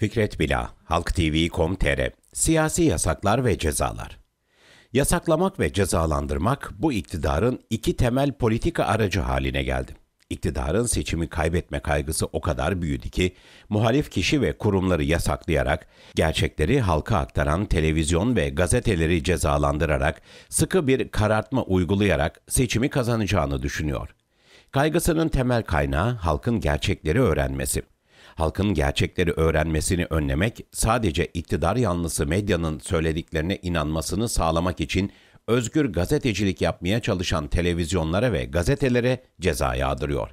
Fikret Bila, HalkTV.com.tr Siyasi Yasaklar ve Cezalar Yasaklamak ve cezalandırmak bu iktidarın iki temel politika aracı haline geldi. İktidarın seçimi kaybetme kaygısı o kadar büyüdü ki muhalif kişi ve kurumları yasaklayarak, gerçekleri halka aktaran televizyon ve gazeteleri cezalandırarak, sıkı bir karartma uygulayarak seçimi kazanacağını düşünüyor. Kaygısının temel kaynağı halkın gerçekleri öğrenmesi halkın gerçekleri öğrenmesini önlemek, sadece iktidar yanlısı medyanın söylediklerine inanmasını sağlamak için özgür gazetecilik yapmaya çalışan televizyonlara ve gazetelere ceza yağdırıyor.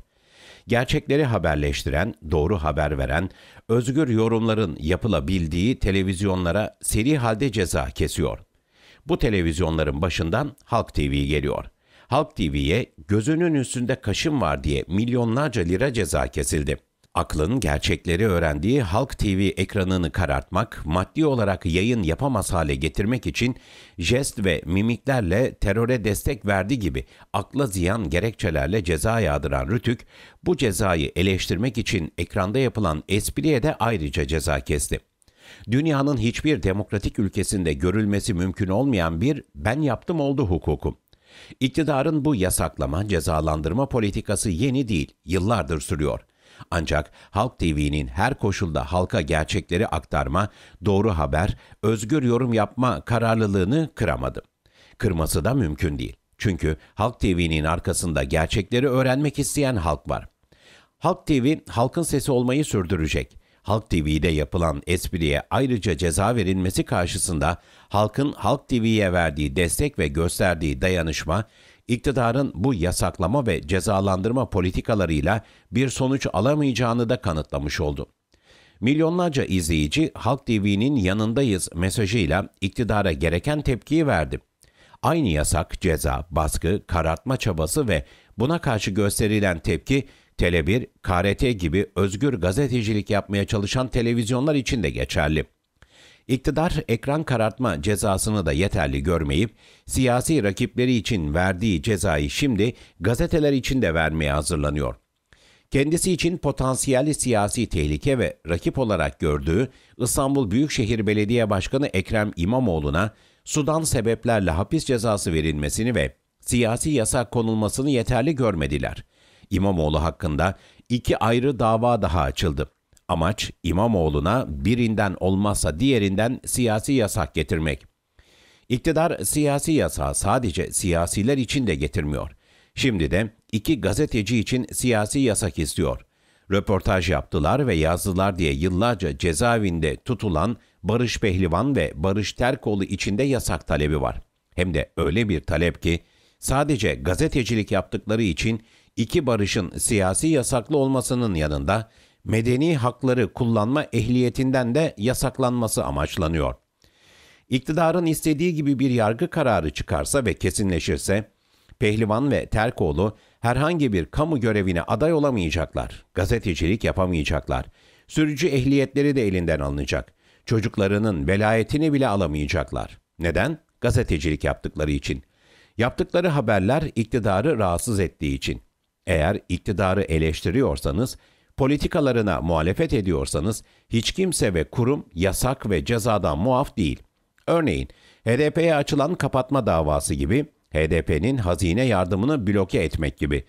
Gerçekleri haberleştiren, doğru haber veren, özgür yorumların yapılabildiği televizyonlara seri halde ceza kesiyor. Bu televizyonların başından Halk TV geliyor. Halk TV'ye gözünün üstünde kaşın var diye milyonlarca lira ceza kesildi. Aklın gerçekleri öğrendiği Halk TV ekranını karartmak, maddi olarak yayın yapamaz hale getirmek için jest ve mimiklerle teröre destek verdi gibi akla ziyan gerekçelerle ceza yağdıran Rütük, bu cezayı eleştirmek için ekranda yapılan espriye de ayrıca ceza kesti. Dünyanın hiçbir demokratik ülkesinde görülmesi mümkün olmayan bir ben yaptım oldu hukuku. İktidarın bu yasaklama, cezalandırma politikası yeni değil, yıllardır sürüyor.'' Ancak Halk TV'nin her koşulda halka gerçekleri aktarma, doğru haber, özgür yorum yapma kararlılığını kıramadı. Kırması da mümkün değil. Çünkü Halk TV'nin arkasında gerçekleri öğrenmek isteyen halk var. Halk TV halkın sesi olmayı sürdürecek. Halk TV'de yapılan espriye ayrıca ceza verilmesi karşısında halkın Halk TV'ye verdiği destek ve gösterdiği dayanışma iktidarın bu yasaklama ve cezalandırma politikalarıyla bir sonuç alamayacağını da kanıtlamış oldu. Milyonlarca izleyici Halk TV'nin yanındayız mesajıyla iktidara gereken tepkiyi verdi. Aynı yasak, ceza, baskı, karartma çabası ve buna karşı gösterilen tepki Tele1, KRT gibi özgür gazetecilik yapmaya çalışan televizyonlar için de geçerli. İktidar ekran karartma cezasını da yeterli görmeyip siyasi rakipleri için verdiği cezayı şimdi gazeteler için de vermeye hazırlanıyor. Kendisi için potansiyel siyasi tehlike ve rakip olarak gördüğü İstanbul Büyükşehir Belediye Başkanı Ekrem İmamoğlu'na Sudan sebeplerle hapis cezası verilmesini ve siyasi yasak konulmasını yeterli görmediler. İmamoğlu hakkında iki ayrı dava daha açıldı. Amaç İmamoğlu'na birinden olmazsa diğerinden siyasi yasak getirmek. İktidar siyasi yasağı sadece siyasiler için de getirmiyor. Şimdi de iki gazeteci için siyasi yasak istiyor. Röportaj yaptılar ve yazdılar diye yıllarca cezaevinde tutulan Barış Pehlivan ve Barış Terkoğlu içinde yasak talebi var. Hem de öyle bir talep ki sadece gazetecilik yaptıkları için iki barışın siyasi yasaklı olmasının yanında medeni hakları kullanma ehliyetinden de yasaklanması amaçlanıyor. İktidarın istediği gibi bir yargı kararı çıkarsa ve kesinleşirse, Pehlivan ve Terkoğlu herhangi bir kamu görevine aday olamayacaklar, gazetecilik yapamayacaklar, sürücü ehliyetleri de elinden alınacak, çocuklarının velayetini bile alamayacaklar. Neden? Gazetecilik yaptıkları için. Yaptıkları haberler iktidarı rahatsız ettiği için. Eğer iktidarı eleştiriyorsanız politikalarına muhalefet ediyorsanız hiç kimse ve kurum yasak ve cezadan muaf değil. Örneğin HDP'ye açılan kapatma davası gibi HDP'nin hazine yardımını bloke etmek gibi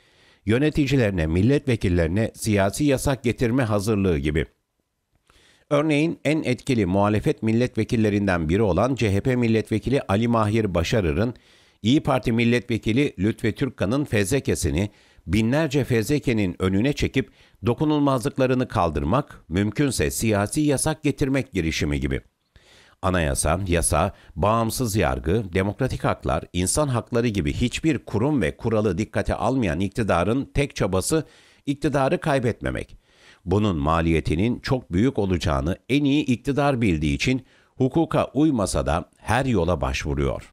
yöneticilerine, milletvekillerine siyasi yasak getirme hazırlığı gibi. Örneğin en etkili muhalefet milletvekillerinden biri olan CHP milletvekili Ali Mahir Başarır'ın İyi Parti milletvekili Lütfi Türkkan'ın fezlekesini binlerce fezlekenin önüne çekip dokunulmazlıklarını kaldırmak, mümkünse siyasi yasak getirmek girişimi gibi. Anayasa, yasa, bağımsız yargı, demokratik haklar, insan hakları gibi hiçbir kurum ve kuralı dikkate almayan iktidarın tek çabası iktidarı kaybetmemek. Bunun maliyetinin çok büyük olacağını en iyi iktidar bildiği için hukuka uymasa da her yola başvuruyor.